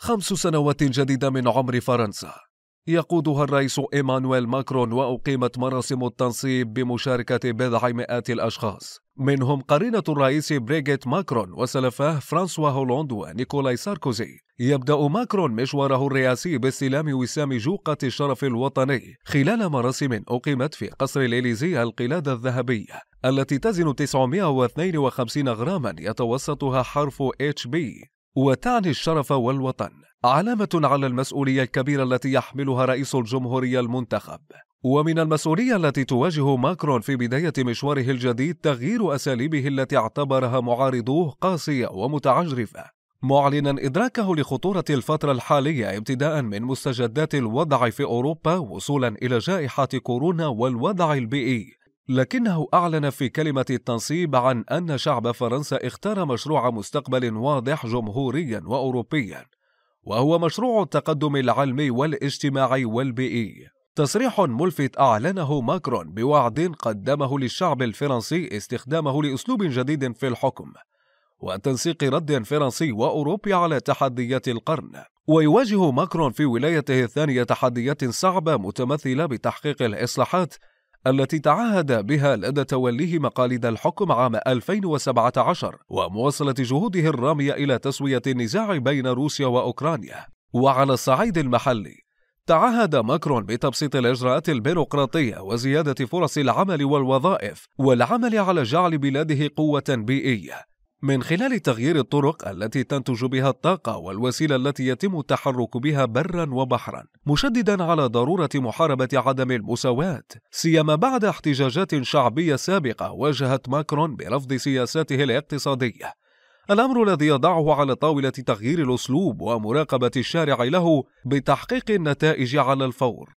خمس سنوات جديدة من عمر فرنسا يقودها الرئيس إيمانويل ماكرون وأقيمت مراسم التنصيب بمشاركة بضع مئات الأشخاص منهم قرينة الرئيس بريغيت ماكرون وسلفاه فرانسوا هولوند ونيكولاي ساركوزي يبدأ ماكرون مشواره الرئاسي باستلام وسام جوقة الشرف الوطني خلال مراسم أقيمت في قصر الإليزي القلادة الذهبية التي تزن 952 غراما يتوسطها حرف HB وتعني الشرف والوطن علامة على المسؤولية الكبيرة التي يحملها رئيس الجمهورية المنتخب ومن المسؤولية التي تواجه ماكرون في بداية مشواره الجديد تغيير أساليبه التي اعتبرها معارضوه قاسية ومتعجرفة معلنا إدراكه لخطورة الفترة الحالية ابتداء من مستجدات الوضع في أوروبا وصولا إلى جائحة كورونا والوضع البيئي لكنه أعلن في كلمة التنصيب عن أن شعب فرنسا اختار مشروع مستقبل واضح جمهوريا وأوروبيا وهو مشروع التقدم العلمي والاجتماعي والبيئي تصريح ملفت أعلنه ماكرون بوعد قدمه للشعب الفرنسي استخدامه لأسلوب جديد في الحكم وتنسيق رد فرنسي وأوروبي على تحديات القرن ويواجه ماكرون في ولايته الثانية تحديات صعبة متمثلة بتحقيق الإصلاحات التي تعهد بها لدى توليه مقاليد الحكم عام 2017 ومواصلة جهوده الرامية إلى تسوية النزاع بين روسيا وأوكرانيا وعلى الصعيد المحلي تعهد ماكرون بتبسيط الإجراءات البيروقراطية وزيادة فرص العمل والوظائف والعمل على جعل بلاده قوة بيئية من خلال تغيير الطرق التي تنتج بها الطاقة والوسيلة التي يتم التحرك بها برا وبحرا، مشددا على ضرورة محاربة عدم المساواة، سيما بعد احتجاجات شعبية سابقة واجهت ماكرون برفض سياساته الاقتصادية. الأمر الذي يضعه على طاولة تغيير الأسلوب ومراقبة الشارع له بتحقيق النتائج على الفور.